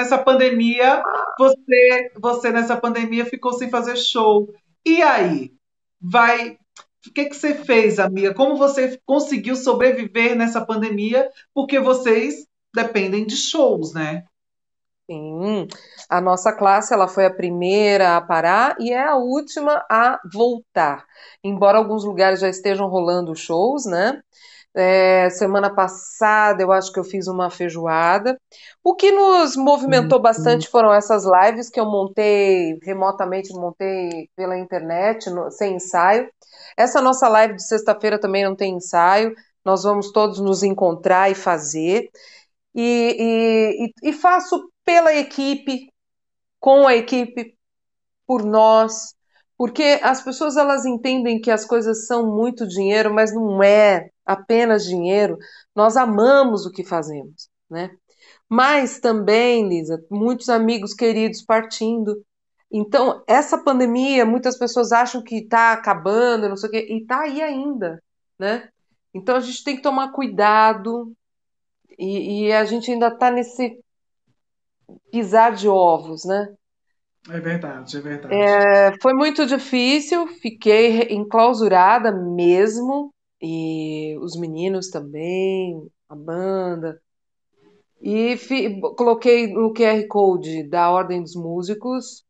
nessa pandemia, você, você nessa pandemia ficou sem fazer show. E aí? Vai. O que, que você fez, amiga? Como você conseguiu sobreviver nessa pandemia? Porque vocês dependem de shows, né? Sim, a nossa classe ela foi a primeira a parar e é a última a voltar. Embora alguns lugares já estejam rolando shows, né? É, semana passada eu acho que eu fiz uma feijoada. O que nos movimentou uhum. bastante foram essas lives que eu montei remotamente, montei pela internet, no, sem ensaio. Essa nossa live de sexta-feira também não tem ensaio. Nós vamos todos nos encontrar e fazer. e, e, e faço pela equipe, com a equipe, por nós, porque as pessoas elas entendem que as coisas são muito dinheiro, mas não é apenas dinheiro, nós amamos o que fazemos, né? Mas também, Lisa, muitos amigos queridos partindo. Então, essa pandemia, muitas pessoas acham que está acabando, não sei o quê, e está aí ainda, né? Então, a gente tem que tomar cuidado e, e a gente ainda está nesse pisar de ovos, né? É verdade, é verdade. É, foi muito difícil, fiquei enclausurada mesmo, e os meninos também, a banda. E fi, coloquei no QR Code da Ordem dos Músicos,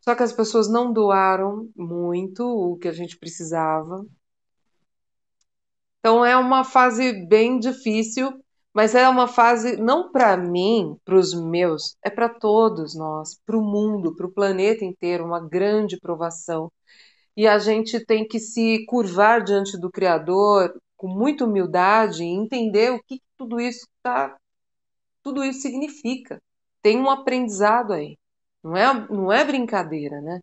só que as pessoas não doaram muito o que a gente precisava. Então é uma fase bem difícil, mas é uma fase não para mim, para os meus, é para todos nós, para o mundo, para o planeta inteiro, uma grande provação e a gente tem que se curvar diante do Criador com muita humildade e entender o que tudo isso tá, tudo isso significa. Tem um aprendizado aí. Não é, não é brincadeira, né?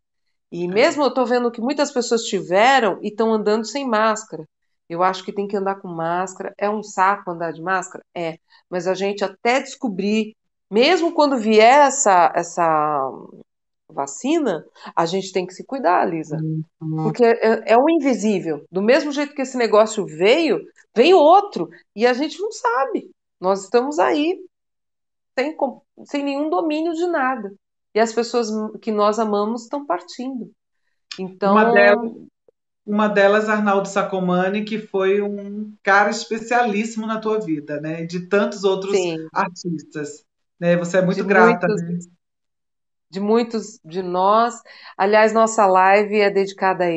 E é. mesmo eu estou vendo que muitas pessoas tiveram e estão andando sem máscara. Eu acho que tem que andar com máscara. É um saco andar de máscara? É. Mas a gente até descobrir, mesmo quando vier essa, essa vacina, a gente tem que se cuidar, Lisa. Uhum. Porque é, é um invisível. Do mesmo jeito que esse negócio veio, vem outro. E a gente não sabe. Nós estamos aí sem, sem nenhum domínio de nada. E as pessoas que nós amamos estão partindo. Então. Uma delas, uma delas Arnaldo Sacomani, que foi um cara especialíssimo na tua vida, né? De tantos outros Sim. artistas. Né? Você é muito de grata. Muitos... Né? de muitos de nós. Aliás, nossa live é dedicada a ele.